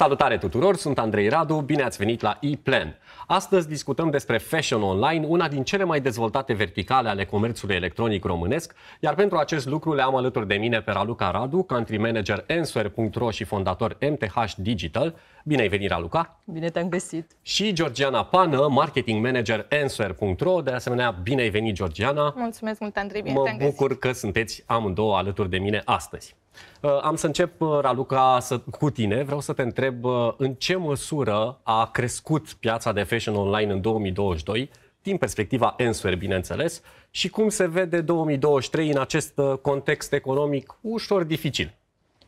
Salutare tuturor, sunt Andrei Radu, bine ați venit la ePlan. Astăzi discutăm despre fashion online, una din cele mai dezvoltate verticale ale comerțului electronic românesc, iar pentru acest lucru le am alături de mine pe Raluca Radu, country manager Answer.ro și fondator MTH Digital. Bine ai venit, Raluca! Bine te-am găsit! Și Georgiana Pană, marketing manager Answer.ro. De asemenea, bine ai venit, Georgiana! Mulțumesc mult, Andrei, bine Mă te-am găsit! bucur că sunteți amândouă alături de mine astăzi. Uh, am să încep, uh, Raluca, să, cu tine. Vreau să te întreb uh, în ce măsură a crescut piața de fashion online în 2022, din perspectiva Answer, bineînțeles, și cum se vede 2023 în acest context economic ușor dificil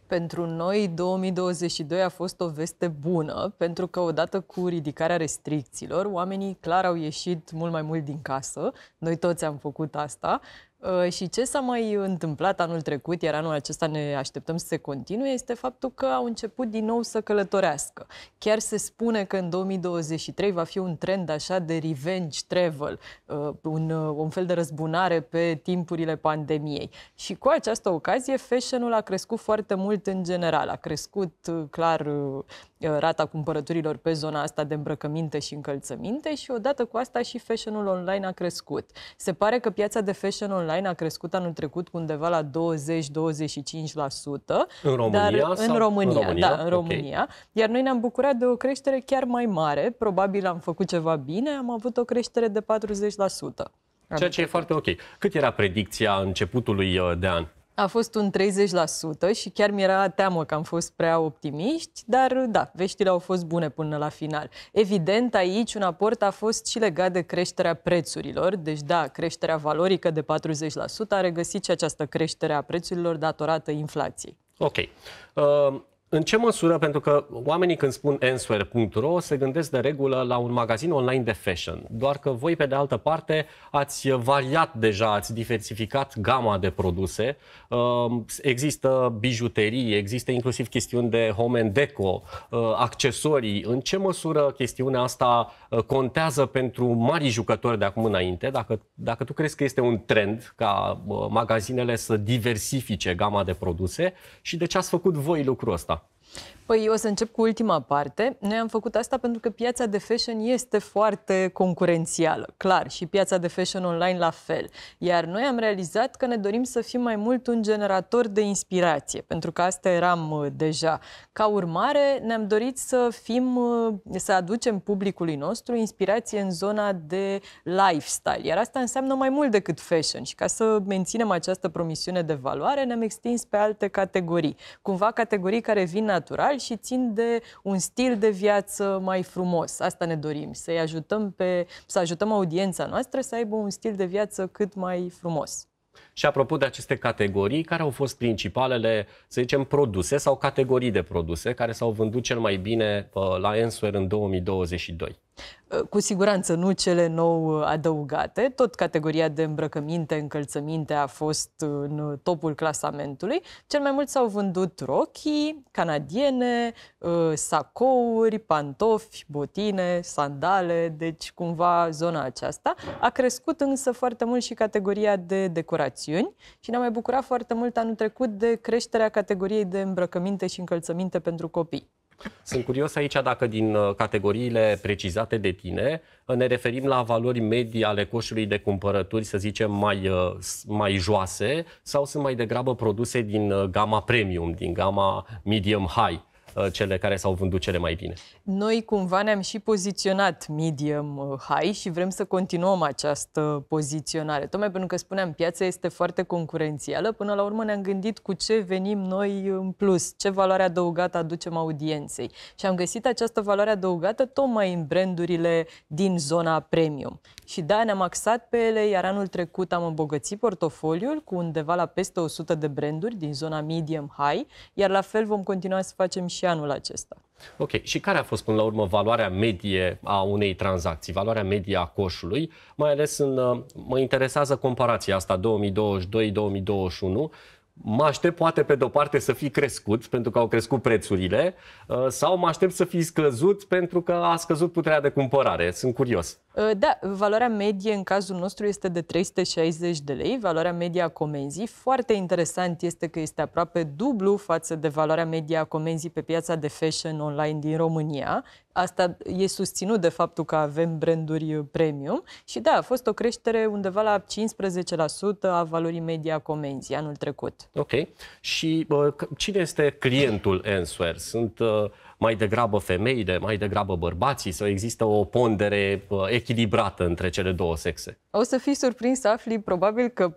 pentru noi 2022 a fost o veste bună, pentru că odată cu ridicarea restricțiilor, oamenii clar au ieșit mult mai mult din casă. Noi toți am făcut asta Uh, și ce s-a mai întâmplat anul trecut, iar anul acesta ne așteptăm să se continue, este faptul că au început din nou să călătorească. Chiar se spune că în 2023 va fi un trend așa de revenge travel, uh, un, uh, un fel de răzbunare pe timpurile pandemiei. Și cu această ocazie, fashion-ul a crescut foarte mult în general. A crescut, clar, rata cumpărăturilor pe zona asta de îmbrăcăminte și încălțăminte și odată cu asta și fashion-ul online a crescut. Se pare că piața de fashion online online a crescut anul trecut undeva la 20-25%. În România? Dar în, România, în România, da, în România. Okay. Iar noi ne-am bucurat de o creștere chiar mai mare. Probabil am făcut ceva bine, am avut o creștere de 40%. Ceea ce e adică foarte ok. Cât era predicția începutului uh, de an? a fost un 30% și chiar mi-era teamă că am fost prea optimiști, dar da, veștile au fost bune până la final. Evident, aici un aport a fost și legat de creșterea prețurilor, deci da, creșterea valorică de 40% a regăsit și această creștere a prețurilor datorată inflației. Ok. Uh, în ce măsură? Pentru că oamenii când spun answer.ro se gândesc de regulă la un magazin online de fashion. Doar că voi, pe de altă parte, ați variat deja, ați diversificat gama de produse. Ehm, există bijuterii, există inclusiv chestiuni de home and deco, eh, accesorii. În ce măsură chestiunea asta eh, contează pentru mari jucători de acum înainte? Dacă, dacă tu crezi că este un trend ca eh, magazinele să diversifice gama de produse și de ce ați făcut voi lucrul ăsta? Păi eu o să încep cu ultima parte. Noi am făcut asta pentru că piața de fashion este foarte concurențială, clar, și piața de fashion online la fel. Iar noi am realizat că ne dorim să fim mai mult un generator de inspirație, pentru că asta eram uh, deja. Ca urmare, ne-am dorit să fim, uh, să aducem publicului nostru inspirație în zona de lifestyle, iar asta înseamnă mai mult decât fashion și ca să menținem această promisiune de valoare, ne-am extins pe alte categorii, cumva categorii care vin natural și țin de un stil de viață mai frumos. Asta ne dorim, să-i ajutăm pe, să ajutăm audiența noastră să aibă un stil de viață cât mai frumos. Și apropo de aceste categorii, care au fost principalele, să zicem, produse sau categorii de produse care s-au vândut cel mai bine uh, la Answer în 2022? Uh, cu siguranță nu cele nou uh, adăugate. Tot categoria de îmbrăcăminte, încălțăminte a fost în topul clasamentului. Cel mai mult s-au vândut rochii canadiene, sacouri, pantofi, botine, sandale, deci cumva zona aceasta. A crescut însă foarte mult și categoria de decorații emisiuni și ne-am mai bucurat foarte mult anul trecut de creșterea categoriei de îmbrăcăminte și încălțăminte pentru copii. Sunt curios aici dacă din uh, categoriile precizate de tine uh, ne referim la valori medii ale coșului de cumpărături, să zicem, mai, uh, mai joase sau sunt mai degrabă produse din gama premium, din gama medium-high. Uh, cele care s-au vândut cele mai bine. Noi cumva ne-am și poziționat medium uh, high și vrem să continuăm această poziționare. Tocmai pentru că spuneam, piața este foarte concurențială, până la urmă ne-am gândit cu ce venim noi în plus, ce valoare adăugată aducem audienței. Și am găsit această valoare adăugată tocmai în brandurile din zona premium și da, ne-am axat pe ele, iar anul trecut am îmbogățit portofoliul cu undeva la peste 100 de branduri din zona medium-high, iar la fel vom continua să facem și anul acesta. Ok, și care a fost până la urmă valoarea medie a unei tranzacții, valoarea medie a coșului, mai ales în, mă interesează comparația asta 2022-2021, mă aștept poate pe de-o parte să fi crescut pentru că au crescut prețurile uh, sau mă aștept să fi scăzut pentru că a scăzut puterea de cumpărare. Sunt curios. Uh, da, valoarea medie în cazul nostru este de 360 de lei, valoarea medie a comenzii. Foarte interesant este că este aproape dublu față de valoarea medie a comenzii pe piața de fashion online din România, Asta e susținut de faptul că avem branduri uh, premium și da, a fost o creștere undeva la 15% a valorii media comenzii anul trecut. Ok. Și uh, cine este clientul Answer? Sunt uh, mai degrabă femeile, mai degrabă bărbații sau există o pondere echilibrată între cele două sexe? O să fii surprins să afli probabil că 40%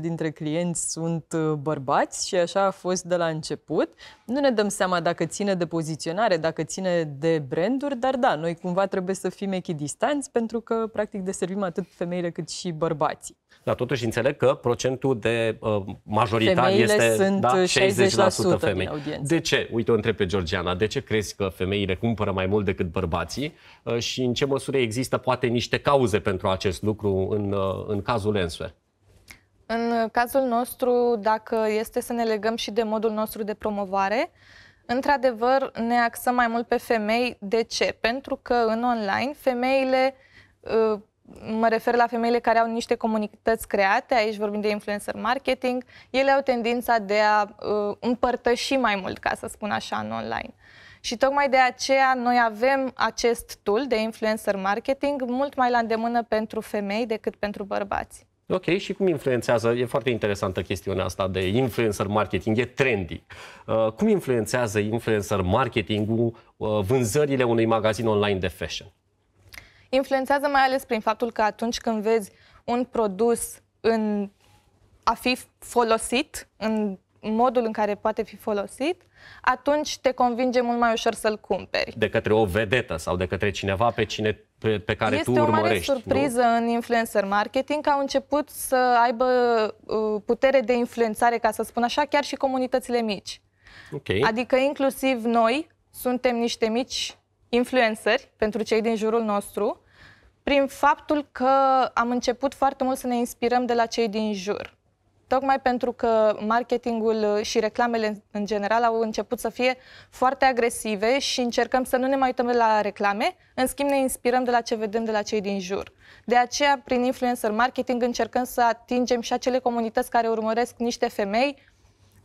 dintre clienți sunt uh, bărbați și așa a fost de la început. Nu ne dăm seama dacă ține de poziționare, dacă ține de branduri, dar da, noi cumva trebuie să fim echidistanți pentru că, practic, deservim atât femeile cât și bărbații. Dar totuși înțeleg că procentul de uh, majoritar femeile este da, sunt da, uh, 60% femei. De ce? Uite, o întreb pe Georgiana. De ce crezi că femeile cumpără mai mult decât bărbații uh, și în ce măsură există poate niște cauze pentru acest lucru în, uh, în cazul Answer? În cazul nostru, dacă este să ne legăm și de modul nostru de promovare, uh, într-adevăr, ne axăm mai mult pe femei. De ce? Pentru că în online, femeile, uh, mă refer la femeile care au niște comunități create, aici vorbim de influencer marketing, ele au tendința de a uh, împărtăși mai mult, ca să spun așa, în online. Și tocmai de aceea noi avem acest tool de influencer marketing mult mai la îndemână pentru femei decât pentru bărbați. Ok, și cum influențează, e foarte interesantă chestiunea asta de influencer marketing, e trendy. Uh, cum influențează influencer marketingul uh, vânzările unui magazin online de fashion? Influențează mai ales prin faptul că atunci când vezi un produs în a fi folosit, în modul în care poate fi folosit, atunci te convinge mult mai ușor să-l cumperi. De către o vedetă sau de către cineva pe cine pe, pe care este tu urmărești. Este o mare surpriză nu? în influencer marketing că au început să aibă uh, putere de influențare, ca să spun așa, chiar și comunitățile mici. Okay. Adică inclusiv noi suntem niște mici influenceri pentru cei din jurul nostru, prin faptul că am început foarte mult să ne inspirăm de la cei din jur tocmai pentru că marketingul uh, și reclamele în general au început să fie foarte agresive și încercăm să nu ne mai uităm la reclame, în schimb ne inspirăm de la ce vedem de la cei din jur. De aceea, prin influencer marketing, încercăm să atingem și acele comunități care urmăresc niște femei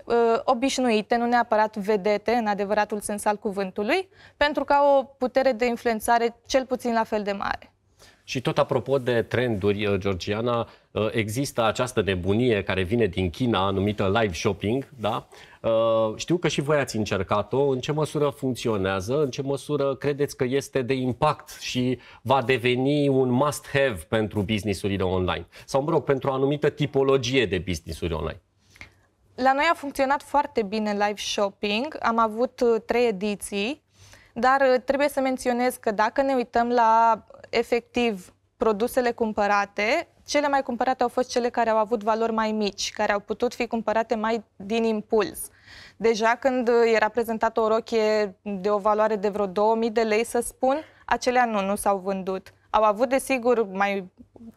uh, obișnuite, nu neapărat vedete, în adevăratul sens al cuvântului, pentru că au o putere de influențare cel puțin la fel de mare. Și tot apropo de trenduri, uh, Georgiana, Uh, există această nebunie care vine din China, numită live shopping, da? Uh, știu că și voi ați încercat-o. În ce măsură funcționează? În ce măsură credeți că este de impact și va deveni un must-have pentru businessurile online? Sau, mă rog, pentru o anumită tipologie de businessuri online? La noi a funcționat foarte bine live shopping. Am avut uh, trei ediții, dar trebuie să menționez că dacă ne uităm la efectiv produsele cumpărate, cele mai cumpărate au fost cele care au avut valori mai mici, care au putut fi cumpărate mai din impuls. Deja când era prezentată o rochie de o valoare de vreo 2000 de lei, să spun, acelea nu, nu s-au vândut. Au avut, desigur, mai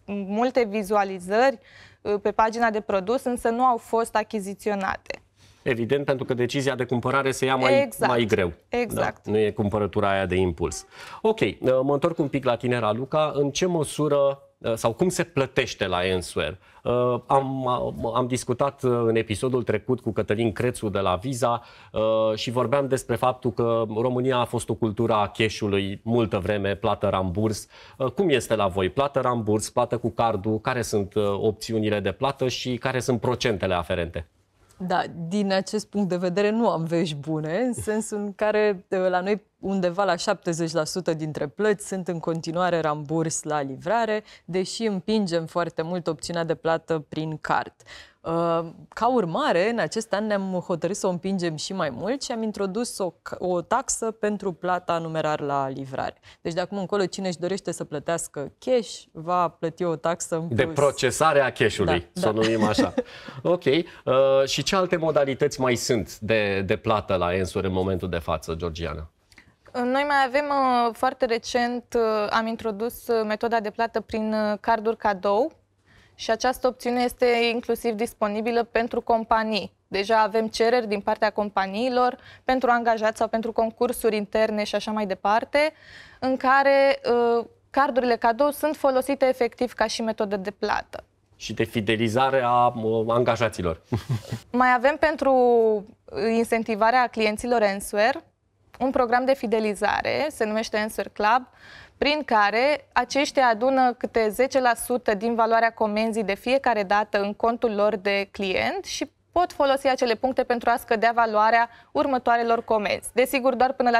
multe vizualizări uh, pe pagina de produs, însă nu au fost achiziționate. Evident, pentru că decizia de cumpărare se ia mai, exact. mai greu. Exact. Da? Nu e cumpărătura aia de impuls. Ok, uh, mă întorc un pic la tine, Luca. În ce măsură Uh, sau cum se plătește la Answer. Uh, am, uh, am discutat în episodul trecut cu Cătălin Crețu de la Visa și vorbeam despre faptul că România a fost o cultură a cash multă vreme, plată ramburs. Cum este la voi? Plată ramburs, plată cu cardul? Care sunt opțiunile de plată și care sunt procentele aferente? Da, din acest punct de vedere nu am vești bune, în sensul în care la noi undeva la 70% dintre plăți sunt în continuare ramburs la livrare, deși împingem foarte mult opțiunea de plată prin card. Uh, Ehm, ca urmare, în acest an ne-am hotărât să o împingem și mai mult și am introdus o, o taxă pentru plata numerar la livrare. Deci de acum încolo, cine își dorește să plătească cash, va plăti o taxă în plus. De procesare a cash-ului, da, să o da. numim așa. ok. Uh, și ce alte modalități mai sunt de, de plată la Ensur în momentul de față, Georgiana? Uh, noi mai avem uh, foarte recent, uh, am introdus metoda de plată prin carduri cadou, și această opțiune este inclusiv disponibilă pentru companii. Deja avem cereri din partea companiilor pentru angajați sau pentru concursuri interne și așa mai departe, în care uh, cardurile cadou sunt folosite efectiv ca și metodă de plată și de fidelizare a angajaților. Mai avem pentru incentivarea clienților answer un program de fidelizare, se numește Answer Club, prin care aceștia adună câte 10% din valoarea comenzii de fiecare dată în contul lor de client și pot folosi acele puncte pentru a scădea valoarea următoarelor comenzi. Desigur, doar până la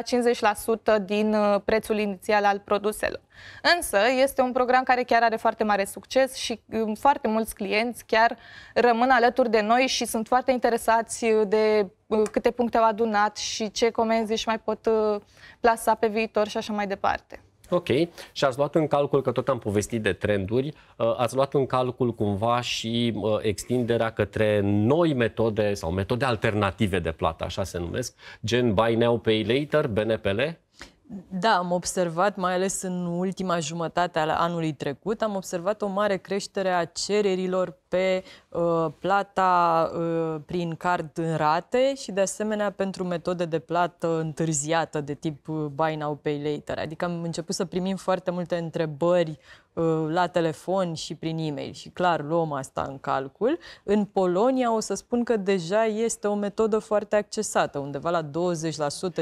50% din uh, prețul inițial al produselor. Însă, este un program care chiar are foarte mare succes și um, foarte mulți clienți chiar rămân alături de noi și sunt foarte interesați uh, de câte puncte au adunat și ce comenzi își mai pot uh, plasa pe viitor și așa mai departe. Ok. Și ați luat în calcul, că tot am povestit de trenduri, uh, ați luat în calcul cumva și uh, extinderea către noi metode sau metode alternative de plată, așa se numesc, gen Buy Now, Pay Later, BNPL? Da, am observat, mai ales în ultima jumătate a anului trecut, am observat o mare creștere a cererilor pe uh, plata uh, prin card în rate și, de asemenea, pentru metode de plată întârziată de tip uh, buy now, pay later. Adică am început să primim foarte multe întrebări Ă, la telefon și prin e-mail și clar luăm asta în calcul. În Polonia o să spun că deja este o metodă foarte accesată, undeva la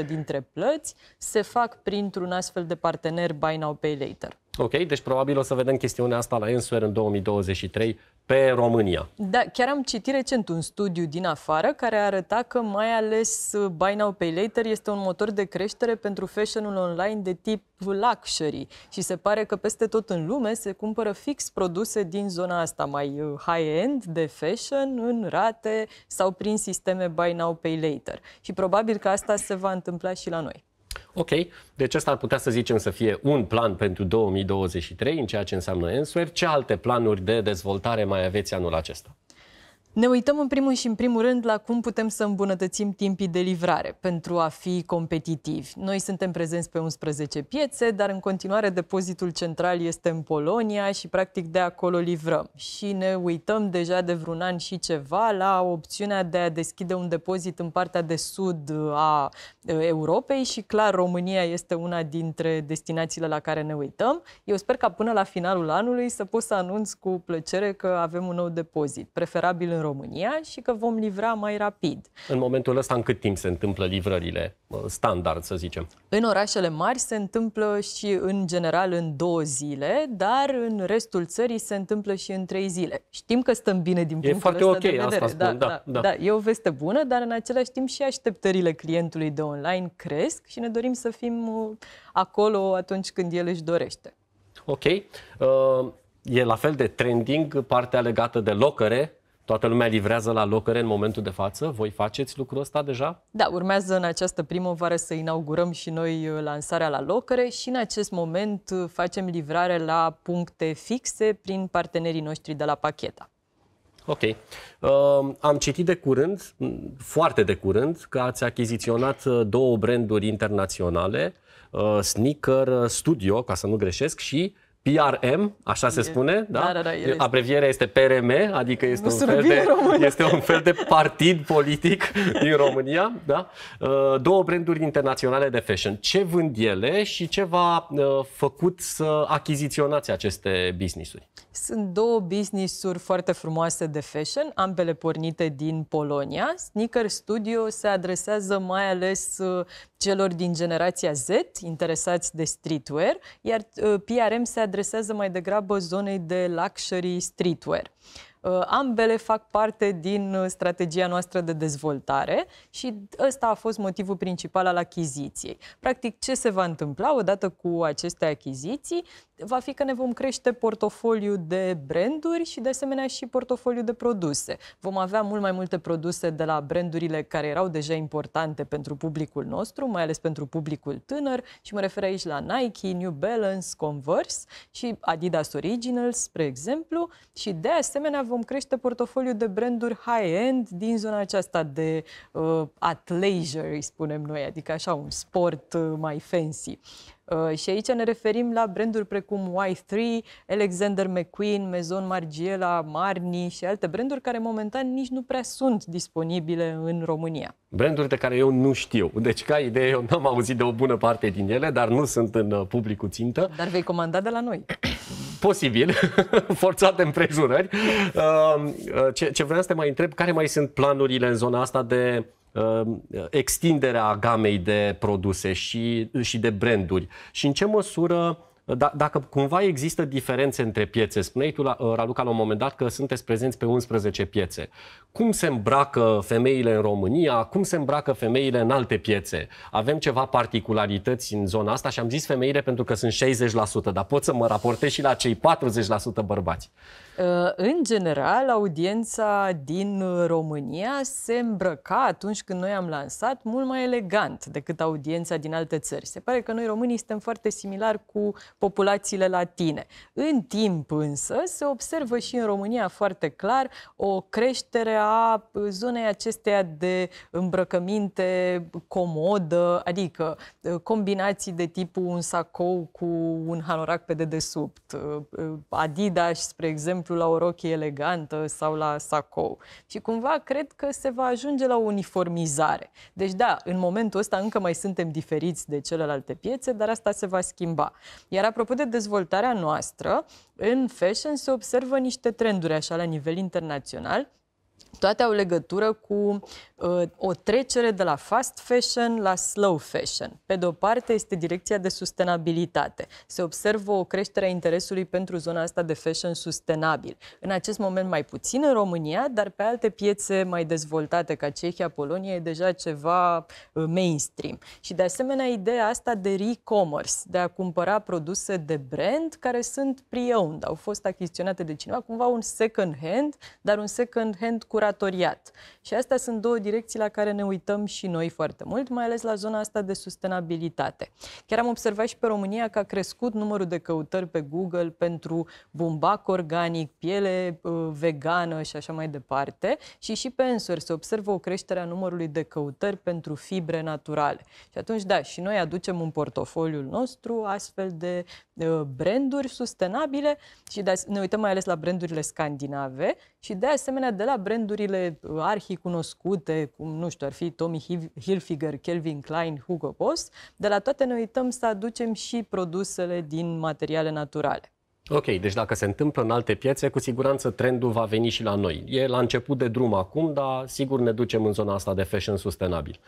20% dintre plăți se fac printr-un astfel de partener Buy Now Pay Later. Ok, deci probabil o să vedem chestiunea asta la Answer în 2023 pe România. Da, chiar am citit recent un studiu din afară care arăta că mai ales uh, Buy Now Pay Later este un motor de creștere pentru fashionul online de tip luxury și se pare că peste tot în lume se cumpără fix produse din zona asta mai uh, high-end de fashion în rate sau prin sisteme Buy Now Pay Later. Și probabil că asta se va întâmpla și la noi. Ok, deci asta ar putea să zicem să fie un plan pentru 2023 în ceea ce înseamnă Answer. Ce alte planuri de dezvoltare mai aveți anul acesta? Ne uităm în primul și în primul rând la cum putem să îmbunătățim timpii de livrare pentru a fi competitivi. Noi suntem prezenți pe 11 piețe, dar în continuare depozitul central este în Polonia și practic de acolo livrăm. Și ne uităm deja de vreun an și ceva la opțiunea de a deschide un depozit în partea de sud a Europei și clar România este una dintre destinațiile la care ne uităm. Eu sper ca până la finalul anului să pot să anunț cu plăcere că avem un nou depozit, preferabil în în România și că vom livra mai rapid. În momentul ăsta, în cât timp se întâmplă livrările standard, să zicem? În orașele mari se întâmplă și în general în două zile, dar în restul țării se întâmplă și în trei zile. Știm că stăm bine din punctul e foarte ăsta okay, de vedere. Asta spun, da, da, da, da. da, e o veste bună, dar în același timp și așteptările clientului de online cresc și ne dorim să fim uh, acolo atunci când el își dorește. Ok. Uh, e la fel de trending partea legată de locăre Toată lumea livrează la locăre în momentul de față. Voi faceți lucrul ăsta deja? Da, urmează în această primăvară să inaugurăm și noi uh, lansarea la locăre și în acest moment uh, facem livrare la puncte fixe prin partenerii noștri de la Pacheta. Ok. Uh, am citit de curând, foarte de curând, că ați achiziționat uh, două branduri internaționale, uh, Sneaker Studio, ca să nu greșesc, și PRM, așa se spune, da? da, da, da Abrevierea este PRM, adică este un, fel de, este un fel de partid politic din România, da? Uh, două branduri internaționale de fashion. Ce vând ele și ce v-a uh, făcut să achiziționați aceste businessuri? Sunt două businessuri foarte frumoase de fashion, ambele pornite din Polonia. Sneaker Studio se adresează mai ales uh, celor din generația Z, interesați de streetwear, iar PRM se adresează mai degrabă zonei de luxury streetwear. Uh, ambele fac parte din uh, strategia noastră de dezvoltare și ăsta a fost motivul principal al achiziției. Practic, ce se va întâmpla odată cu aceste achiziții? Va fi că ne vom crește portofoliul de branduri și, de asemenea, și portofoliul de produse. Vom avea mult mai multe produse de la brandurile care erau deja importante pentru publicul nostru, mai ales pentru publicul tânăr și mă refer aici la Nike, New Balance, Converse și Adidas Originals, spre exemplu, și de asemenea vom crește portofoliul de branduri high-end din zona aceasta de uh, athleisure, îi spunem noi, adică așa un sport uh, mai fancy. Uh, și aici ne referim la branduri precum Y3, Alexander McQueen, Maison Margiela, Marni și alte branduri care momentan nici nu prea sunt disponibile în România. Branduri de care eu nu știu. Deci, ca idee, eu n-am auzit de o bună parte din ele, dar nu sunt în uh, publicul țintă. Dar vei comanda de la noi. Posibil, forțat de împrejurări. Uh, ce, ce vreau să te mai întreb, care mai sunt planurile în zona asta de uh, extinderea gamei de produse și, și de branduri și în ce măsură D- da, dacă cumva există diferențe între piețe, spuneai tu, uh, Raluca, la un moment dat că sunteți prezenți pe 11 piețe. Cum se îmbracă femeile în România? Cum se îmbracă femeile în alte piețe? Avem ceva particularități în zona asta și am zis femeile pentru că sunt 60%, dar pot să mă raportez și la cei 40% bărbați. În general, audiența din România se îmbrăca atunci când noi am lansat mult mai elegant decât audiența din alte țări. Se pare că noi românii suntem foarte similari cu populațiile latine. În timp însă se observă și în România foarte clar o creștere a zonei acesteia de îmbrăcăminte comodă, adică uh, combinații de tipul un sacou cu un hanorac pe dedesubt, uh, uh, Adidas, spre exemplu, exemplu, la o rochie elegantă sau la sacou. Și cumva cred că se va ajunge la o uniformizare. Deci da, în momentul ăsta încă mai suntem diferiți de celelalte piețe, dar asta se va schimba. Iar apropo de dezvoltarea noastră, în fashion se observă niște trenduri așa la nivel internațional, toate au legătură cu uh, o trecere de la fast fashion la slow fashion. Pe de o parte este direcția de sustenabilitate. Se observă o creștere a interesului pentru zona asta de fashion sustenabil. În acest moment mai puțin în România, dar pe alte piețe mai dezvoltate ca Cehia, Polonia e deja ceva uh, mainstream. Și de asemenea ideea asta de e-commerce, de a cumpăra produse de brand care sunt pre-owned, au fost achiziționate de cineva, cumva un second hand, dar un second hand cu curatoriat. Și astea sunt două direcții la care ne uităm și noi foarte mult, mai ales la zona asta de sustenabilitate. Chiar am observat și pe România că a crescut numărul de căutări pe Google pentru bumbac organic, piele uh, vegană și așa mai departe. Și și pe însuri se observă o creștere a numărului de căutări pentru fibre naturale. Și atunci, da, și noi aducem în portofoliul nostru astfel de Uh, branduri sustenabile și de ne uităm mai ales la brandurile scandinave și de asemenea de la brandurile uh, cunoscute, cum nu știu, ar fi Tommy Hilfiger, Calvin Klein, Hugo Boss, de la toate ne uităm să aducem și produsele din materiale naturale. Ok, deci dacă se întâmplă în alte piețe, cu siguranță trendul va veni și la noi. E la început de drum acum, dar sigur ne ducem în zona asta de fashion sustenabil.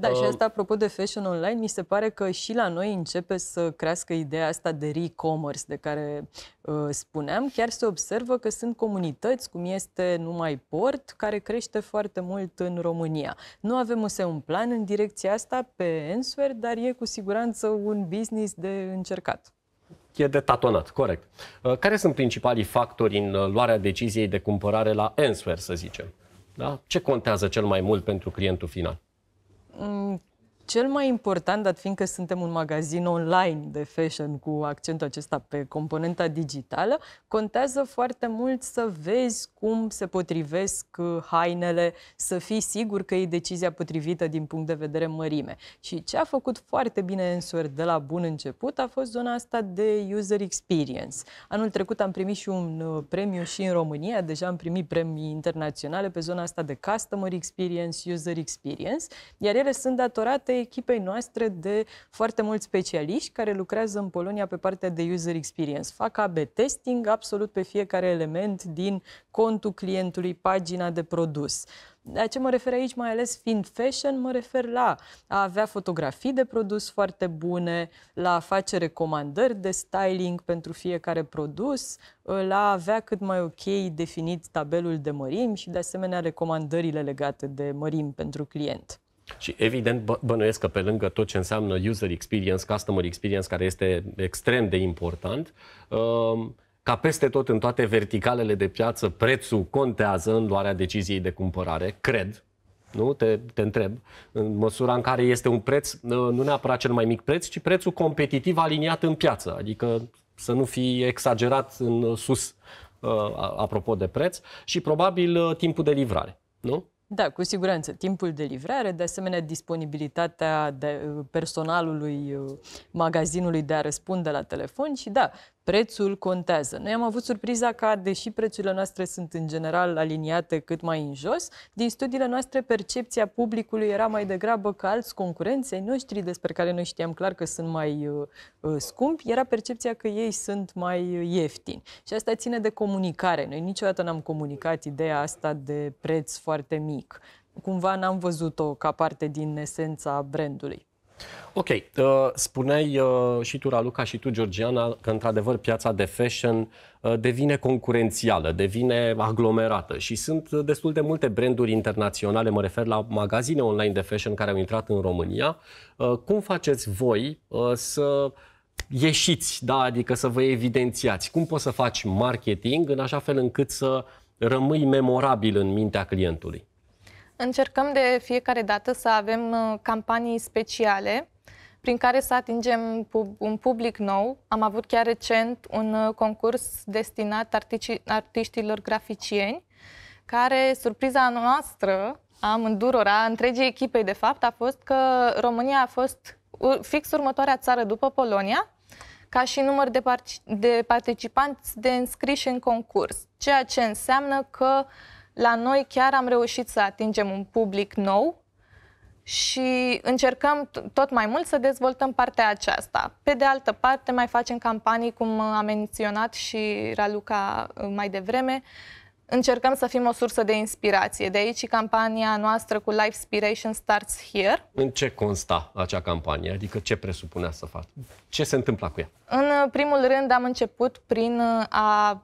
Da, uh, și asta apropo de fashion online, mi se pare că și la noi începe să crească ideea asta de re-commerce de care uh, spuneam. Chiar se observă că sunt comunități, cum este numai port, care crește foarte mult în România. Nu avem însă un plan în direcția asta pe Answer, dar e cu siguranță un business de încercat e de tatonat, corect. Uh, care sunt principalii factori în uh, luarea deciziei de cumpărare la Answer, să zicem? Da? Ce contează cel mai mult pentru clientul final? Mm, cel mai important, dat fiindcă suntem un magazin online de fashion cu accentul acesta pe componenta digitală, contează foarte mult să vezi cum se potrivesc uh, hainele, să fii sigur că e decizia potrivită din punct de vedere mărime. Și ce a făcut foarte bine Ensor de la bun început a fost zona asta de user experience. Anul trecut am primit și un uh, premiu și în România, deja am primit premii internaționale pe zona asta de customer experience, user experience, iar ele sunt datorate echipei noastre de foarte mulți specialiști care lucrează în Polonia pe partea de user experience. Fac AB testing absolut pe fiecare element din contul clientului, pagina de produs. La ce mă refer aici, mai ales fiind fashion, mă refer la a avea fotografii de produs foarte bune, la a face recomandări de styling pentru fiecare produs, la a avea cât mai ok definit tabelul de mărimi și, de asemenea, recomandările legate de mărimi pentru client. Și evident bă- bănuiesc că pe lângă tot ce înseamnă user experience, customer experience, care este extrem de important, um, ca peste tot în toate verticalele de piață, prețul contează în luarea deciziei de cumpărare, cred, nu? Te, te întreb. În măsura în care este un preț, uh, nu neapărat cel mai mic preț, ci prețul competitiv aliniat în piață, adică să nu fie exagerat în sus, uh, apropo de preț, și probabil uh, timpul de livrare, nu? Da, cu siguranță. Timpul de livrare, de asemenea disponibilitatea de personalului uh, magazinului de a răspunde la telefon și da, prețul contează. Noi am avut surpriza că, deși prețurile noastre sunt în general aliniate cât mai în jos, din studiile noastre percepția publicului era mai degrabă că alți concurenței noștri, despre care noi știam clar că sunt mai uh, uh scumpi, era percepția că ei sunt mai uh, ieftini. Și asta ține de comunicare. Noi niciodată n-am comunicat ideea asta de preț foarte mic. Cumva n-am văzut-o ca parte din esența brandului. Ok, uh, spuneai uh, și tu, Raluca, și tu, Georgiana, că într-adevăr piața de fashion uh, devine concurențială, devine aglomerată și sunt destul de multe branduri internaționale, mă refer la magazine online de fashion care au intrat în România. Uh, cum faceți voi uh, să ieșiți, da, adică să vă evidențiați? Cum poți să faci marketing în așa fel încât să rămâi memorabil în mintea clientului? Încercăm de fiecare dată să avem uh, campanii speciale prin care să atingem un public nou. Am avut chiar recent un uh, concurs destinat artiștilor graficieni, care, surpriza noastră, am îndurora, întregii echipei, de fapt, a fost că România a fost fix următoarea țară după Polonia, ca și număr de, par- de participanți de înscriși în concurs, ceea ce înseamnă că uh, la noi chiar am reușit să atingem un public nou și încercăm tot mai mult să dezvoltăm partea aceasta. Pe de altă parte, mai facem campanii, cum a menționat și Raluca uh, mai devreme, încercăm să fim o sursă de inspirație. De aici campania noastră cu Life Inspiration Starts Here. În ce consta acea campanie? Adică ce presupunea să facă? Ce se întâmpla cu ea? În uh, primul rând am început prin uh, a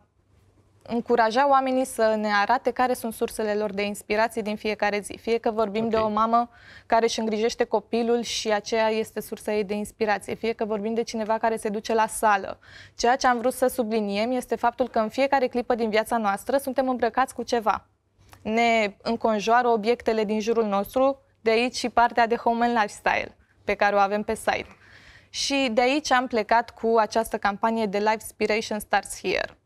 încuraja oamenii să ne arate care sunt sursele lor de inspirație din fiecare zi. Fie că vorbim okay. de o mamă care își îngrijește copilul și aceea este sursa ei de inspirație, fie că vorbim de cineva care se duce la sală. Ceea ce am vrut să subliniem este faptul că în fiecare clipă din viața noastră suntem îmbrăcați cu ceva. Ne înconjoară obiectele din jurul nostru, de aici și partea de home and lifestyle pe care o avem pe site. Și de aici am plecat cu această campanie de Life Inspiration Starts Here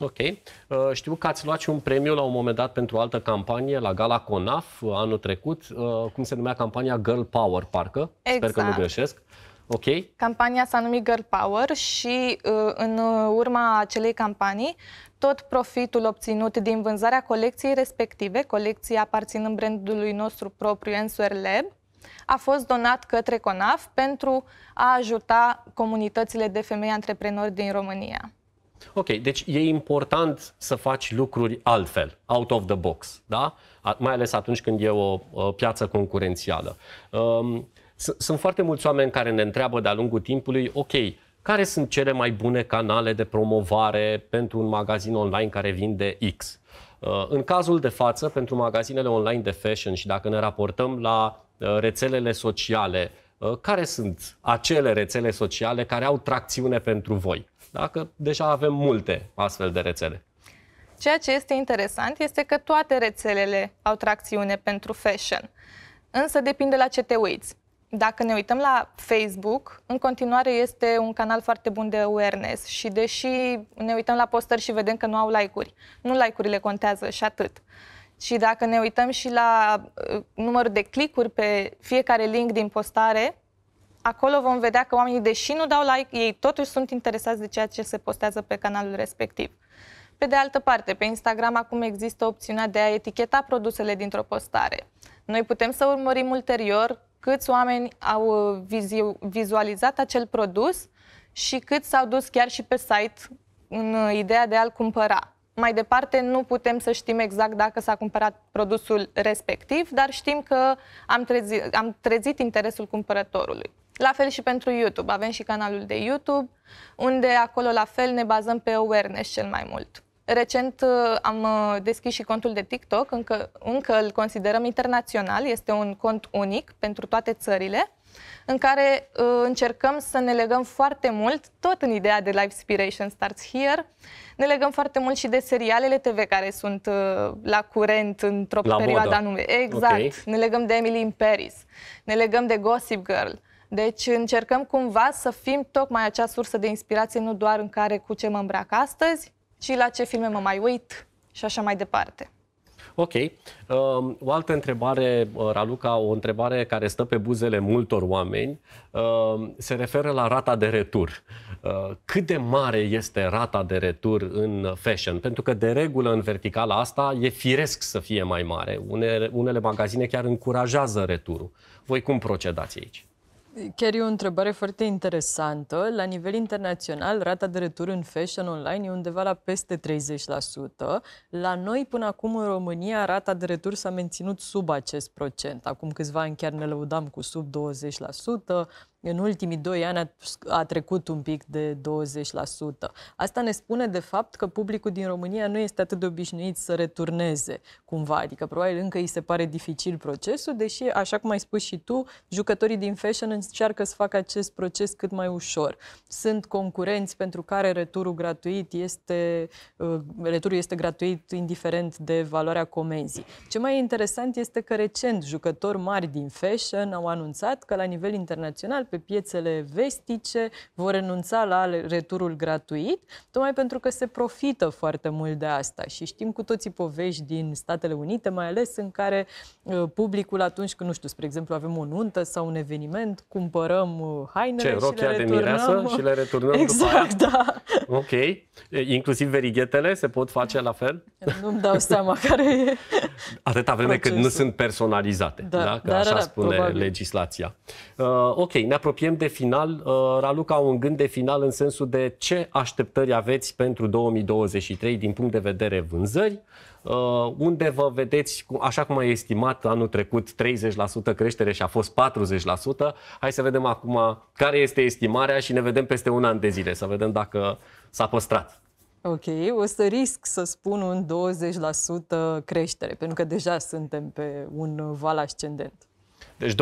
Ok. Uh, știu că ați luat și un premiu la un moment dat pentru o altă campanie la Gala CONAF uh, anul trecut, uh, cum se numea campania Girl Power, parcă. Exact. Sper că nu exact. greșesc. Ok. Campania s-a numit Girl Power și în urma acelei campanii tot profitul obținut din vânzarea colecției respective, colecția aparținând brandului nostru propriu Answer Lab, a fost donat către CONAF pentru a ajuta comunitățile de femei antreprenori din România. Ok, deci e important să faci lucruri altfel, out of the box, da? Mai ales atunci când e o piață concurențială. Um, sunt foarte mulți oameni care ne întreabă de-a lungul timpului, ok, care sunt cele mai bune canale de promovare pentru un magazin online care vinde X? Uh, în cazul de față, pentru magazinele online de fashion și dacă ne raportăm la uh, rețelele sociale, uh, care sunt acele rețele sociale care au tracțiune pentru voi? dacă deja avem multe astfel de rețele. Ceea ce este interesant este că toate rețelele au tracțiune pentru fashion, însă depinde la ce te uiți. Dacă ne uităm la Facebook, în continuare este un canal foarte bun de awareness și deși ne uităm la postări și vedem că nu au like-uri, nu like-urile contează și atât. Și dacă ne uităm și la uh, numărul de clicuri pe fiecare link din postare, acolo vom vedea că oamenii, deși nu dau like, ei totuși sunt interesați de ceea ce se postează pe canalul respectiv. Pe de altă parte, pe Instagram acum există opțiunea de a eticheta produsele dintr-o postare. Noi putem să urmărim ulterior câți oameni au uh, vizualizat acel produs și cât s-au dus chiar și pe site în uh, ideea de a-l cumpăra. Mai departe, nu putem să știm exact dacă s-a cumpărat produsul respectiv, dar știm că am trezit, am trezit interesul cumpărătorului. La fel și pentru YouTube. Avem și canalul de YouTube, unde acolo la fel ne bazăm pe awareness cel mai mult. Recent uh, am uh, deschis și contul de TikTok, încă, încă îl considerăm internațional, este un cont unic pentru toate țările, în care uh, încercăm să ne legăm foarte mult, tot în ideea de Life Spiration Starts Here, ne legăm foarte mult și de serialele TV care sunt uh, la curent într-o la perioadă modă. anume. Exact. Okay. Ne legăm de Emily in Paris, ne legăm de Gossip Girl, deci încercăm cumva să fim tocmai acea sursă de inspirație, nu doar în care cu ce mă îmbrac astăzi, ci la ce filme mă mai uit și așa mai departe. Ok. Um, o altă întrebare, uh, Raluca, o întrebare care stă pe buzele multor oameni, um, se referă la rata de retur. Uh, cât de mare este rata de retur în fashion? Pentru că, de regulă, în verticala asta e firesc să fie mai mare. Unele, unele magazine chiar încurajează returul. Voi cum procedați aici? Chiar e o întrebare foarte interesantă. La nivel internațional, rata de retur în fashion online e undeva la peste 30%. La noi, până acum, în România, rata de retur s-a menținut sub acest procent. Acum câțiva ani chiar ne lăudam cu sub 20%, în ultimii doi ani a, a trecut un pic de 20%. Asta ne spune de fapt că publicul din România nu este atât de obișnuit să returneze cumva, adică probabil încă îi se pare dificil procesul, deși, așa cum ai spus și tu, jucătorii din fashion încearcă să facă acest proces cât mai ușor. Sunt concurenți pentru care returul gratuit este, uh, returul este gratuit indiferent de valoarea comenzii. Ce mai interesant este că recent jucători mari din fashion au anunțat că la nivel internațional pe piețele vestice, vor renunța la returul gratuit, tocmai pentru că se profită foarte mult de asta. Și știm cu toții povești din Statele Unite, mai ales în care uh, publicul atunci când, nu știu, spre exemplu, avem o nuntă sau un eveniment, cumpărăm uh, hainele Ce, și le returnăm. de mireasă și le returnăm Exact, da. Ok. Inclusiv verighetele se pot face la fel? Nu-mi dau seama care e Atâta vreme procesul. cât nu sunt personalizate, da, da? că da, da, așa da, spune probabil. legislația. Uh, ok, ne apropiem de final. Uh, Raluca, un gând de final în sensul de ce așteptări aveți pentru 2023 din punct de vedere vânzări, Uh, unde vă vedeți, așa cum ai estimat anul trecut 30% creștere și a fost 40%, hai să vedem acum care este estimarea și ne vedem peste un an de zile, să vedem dacă s-a păstrat. Ok, o să risc să spun un 20% creștere, pentru că deja suntem pe un val ascendent. Deci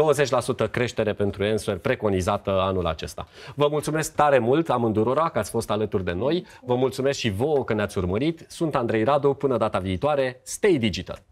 20% creștere pentru Answer preconizată anul acesta. Vă mulțumesc tare mult amândurora că ați fost alături de noi. Vă mulțumesc și vouă că ne-ați urmărit. Sunt Andrei Radu. Până data viitoare, stay digital!